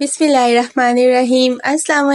बिस्मिल्लाहिर्रहमानिर्रहीम अस्सलाम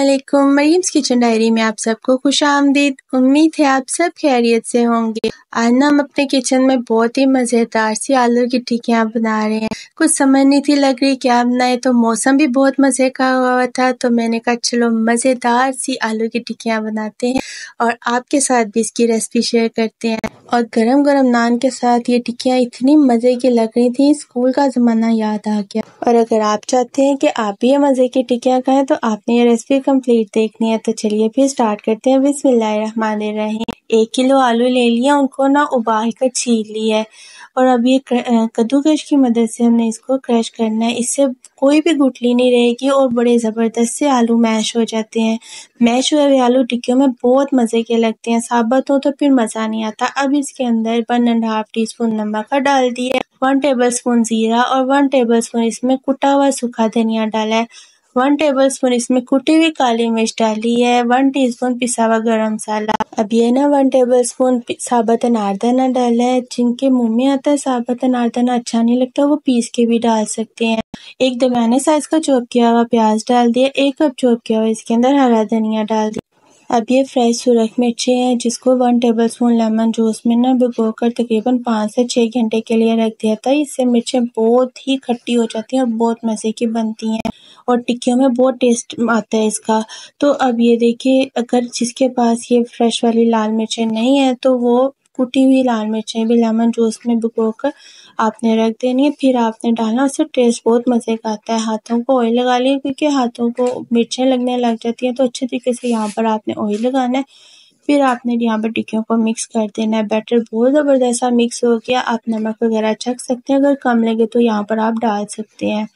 मरीम्स kitchen diary में आप सबको खुश आमदीद उम्मीद है आप सब खैरियत से होंगे आज ना हम अपने किचन में बहुत ही मज़ेदार सी आलू की टिक्कियाँ बना रहे हैं कुछ समझ नहीं थी लग रही क्या बनाए तो मौसम भी बहुत मज़े का हुआ था तो मैंने कहा चलो मज़ेदार सी आलू की टिक्कियाँ बनाते हैं और आपके साथ भी इसकी रेसिपी शेयर करते हैं और गरम गरम नान के साथ ये टिक्कियाँ इतनी मज़े की लग रही थी स्कूल का ज़माना याद आ गया और अगर आप चाहते हैं कि आप भी ये मज़े की टिकिया का है तो आपने ये रेसिपी कंप्लीट देखनी है तो चलिए फिर स्टार्ट करते हैं बिस्मिल्लाह रहमान रहीम एक किलो आलू ले लिया उनको ना उबाल कर छील लिया है और अब ये कद्दूकश की मदद से हमने इसको क्रश करना है इससे कोई भी गुटली नहीं रहेगी और बड़े ज़बरदस्त से आलू मैश हो जाते हैं मैश हुए हुए आलू टिक्कियों में बहुत मज़े के लगते हैं साबत हो तो फिर मज़ा नहीं आता अब इसके अंदर one and half teaspoon नमक डाल दिया वन टेबल स्पून ज़ीरा और वन टेबल स्पून इसमें कुटा हुआ सूखा धनिया डाला है वन टेबल स्पून इसमें कुटी हुई काली मिर्च डाली है वन टी स्पून पिसा हुआ गर्म मसाला अब ये ना वन टेबल स्पून साबत अनारदाना डाला है जिनके मुंह में आता है साबत अनारदाना अच्छा नहीं लगता वो पीस के भी डाल सकते हैं एक दरमियाने साइज का चॉप किया हुआ प्याज डाल दिया एक कप चॉप किया हुआ इसके अंदर हरा धनिया डाल दिया अब ये फ्रेश सुरख मिर्ची है जिसको one tablespoon lemon juice में ना भिगो कर तकरीबन पाँच से छः घंटे के लिए रख दिया था इससे मिर्चें बहुत ही खट्टी हो जाती हैं और बहुत मज़े की बनती हैं और टिक्कियों में बहुत टेस्ट आता है इसका तो अब ये देखिए अगर जिसके पास ये फ्रेश वाली लाल मिर्चें नहीं है तो वो कुटी हुई लाल मिर्चें भी लेमन जूस में भिगो कर आपने रख देनी है फिर आपने डालना उससे टेस्ट बहुत मज़े का आता है हाथों को ऑयल लगा लिया क्योंकि हाथों को मिर्चें लगने लग जाती हैं तो अच्छे तरीके से यहाँ पर आपने ऑयल लगाना है फिर आपने यहाँ पर टिक्कियों को मिक्स कर देना है बैटर बहुत ज़बरदस्त मिक्स हो गया आप नमक वगैरह चख सकते हैं अगर कम लगे तो यहाँ पर आप डाल सकते हैं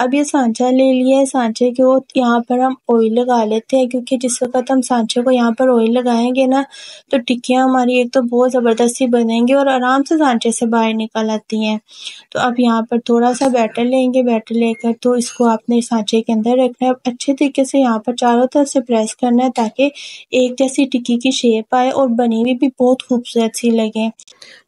अब ये सांचा ले लिया है सांचे को यहाँ पर हम ऑयल लगा लेते हैं क्योंकि जिस वक्त हम सांचे को यहाँ पर ऑयल लगाएंगे ना तो टिक्कियाँ हमारी एक तो बहुत ज़बरदस्ती बनेंगी और आराम से सांचे से बाहर निकल आती हैं तो अब यहाँ पर थोड़ा सा बैटर लेंगे बैटर लेकर तो इसको आपने सांचे के अंदर रखना है अच्छे तरीके से यहाँ पर चारों तरफ से प्रेस करना है ताकि एक जैसी टिक्की की शेप आए और बनी हुई भी बहुत खूबसूरत सी लगे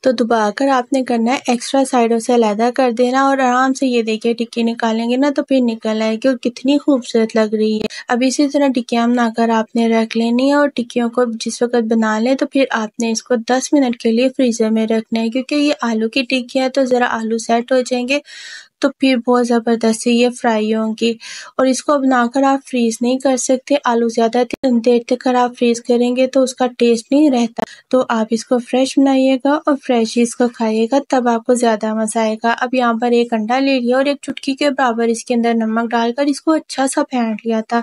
तो दबा आपने करना है एक्स्ट्रा साइडों से अलहदा कर देना और आराम से ये देखिए टिक्की निकालेंगे ना तो फिर निकल आएगी और कितनी खूबसूरत लग रही है अब इसी तरह टिकिया बनाकर आपने रख लेनी है और टिक्कियों को जिस वक्त बना लें तो फिर आपने इसको दस मिनट के लिए फ्रीज़र में रखना है क्योंकि ये आलू की है तो ज़रा आलू सेट हो जाएंगे तो फिर बहुत ज़बरदस्ती ये फ्राई होंगी और इसको अब कर आप फ्रीज़ नहीं कर सकते आलू ज़्यादा देर तक अगर आप फ्रीज़ करेंगे तो उसका टेस्ट नहीं रहता तो आप इसको फ्रेश बनाइएगा और फ्रेश ही इसको खाइएगा तब आपको ज़्यादा मज़ा आएगा अब यहाँ पर एक अंडा ले लिया और एक चुटकी के बराबर इसके अंदर नमक डालकर इसको अच्छा सा फेंट लिया था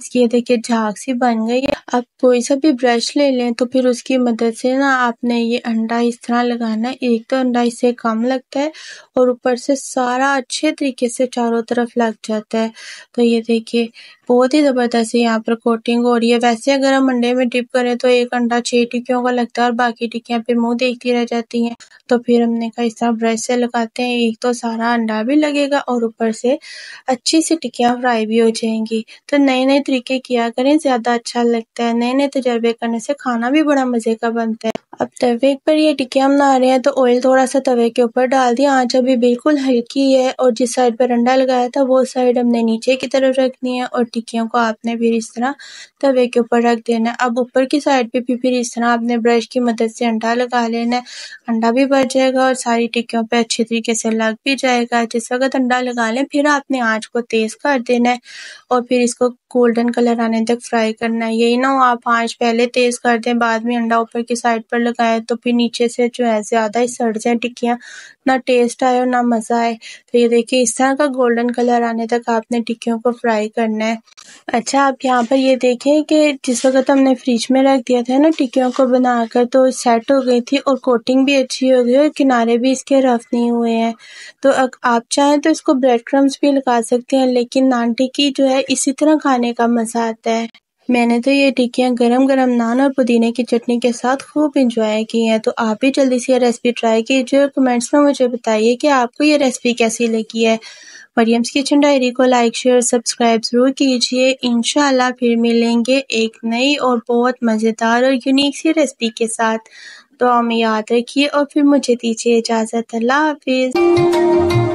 इसकी ये देखिए झाग सी बन गई है आप कोई सा भी ब्रश ले लें तो फिर उसकी मदद से ना आपने ये अंडा इस तरह लगाना एक तो अंडा इससे कम लगता है और ऊपर से सारा अच्छे तरीके से चारों तरफ लग जाता है तो ये देखिए-- बहुत ही ज़बरदस्त है यहाँ पर कोटिंग हो रही है वैसे अगर हम अंडे में डिप करें तो एक अंडा छह टिक्कियों का लगता है और बाकी टिक्कियां पे मुंह देखती रह जाती हैं तो फिर हमने कहा इस तरह ब्रश से लगाते हैं एक तो सारा अंडा भी लगेगा और ऊपर से अच्छी सी टिक्कियां फ्राई भी हो जाएंगी तो नए नए तरीके किया करें ज़्यादा अच्छा लगता है नए नए तजर्बे करने से खाना भी बड़ा मज़े का बनता है अब तवे पर ये टिक्कियाँ बना रहे हैं तो ऑयल थोड़ा सा तवे के ऊपर डाल दिया आँच अभी बिल्कुल हल्की है और जिस साइड पर अंडा लगाया था वो साइड हमने नीचे की तरफ रखनी है और टिक्कियों को आपने फिर इस तरह तवे के ऊपर रख देना है अब ऊपर की साइड पे भी फिर इस तरह आपने ब्रश की मदद से अंडा लगा लेना है अंडा भी भर जाएगा और सारी टिक्कियों पे अच्छे तरीके से लग भी जाएगा जिस वक्त अंडा लगा लें फिर आपने आँच को तेज़ कर देना है और फिर इसको गोल्डन कलर आने तक फ्राई करना है यही ना हो आप आँच पहले तेज़ कर दें बाद में अंडा ऊपर की साइड पर लगाएं तो फिर नीचे से जो है ज़्यादा ही सड़ जाए टिक्कियाँ ना टेस्ट आए और ना मज़ा आए तो ये देखिए इस तरह का गोल्डन कलर आने तक आपने टिक्कियों को फ्राई करना है अच्छा आप यहाँ पर ये देखें कि जिस वक्त हमने फ्रिज में रख दिया था ना टिक्कियों को बनाकर तो सेट हो गई थी और कोटिंग भी अच्छी हो गई और किनारे भी इसके रफ नहीं हुए हैं तो आप चाहें तो इसको ब्रेड क्रम्स भी लगा सकते हैं लेकिन नान टिक्की जो है इसी तरह खाने का मज़ा आता है मैंने तो ये टिक्कियाँ गरम गरम नान और पुदीने की चटनी के साथ खूब इंजॉय की हैं तो आप भी जल्दी से ये रेसिपी ट्राई कीजिए और कमेंट्स में मुझे बताइए कि आपको ये रेसिपी कैसी लगी है मरियम्स किचन डायरी को लाइक शेयर सब्सक्राइब ज़रूर कीजिए इन फिर मिलेंगे एक नई और बहुत मज़ेदार और यूनिक सी रेसिपी के साथ तो हमें याद रखिए और फिर मुझे दीजिए इजाज़त अल्लाह हाफिज़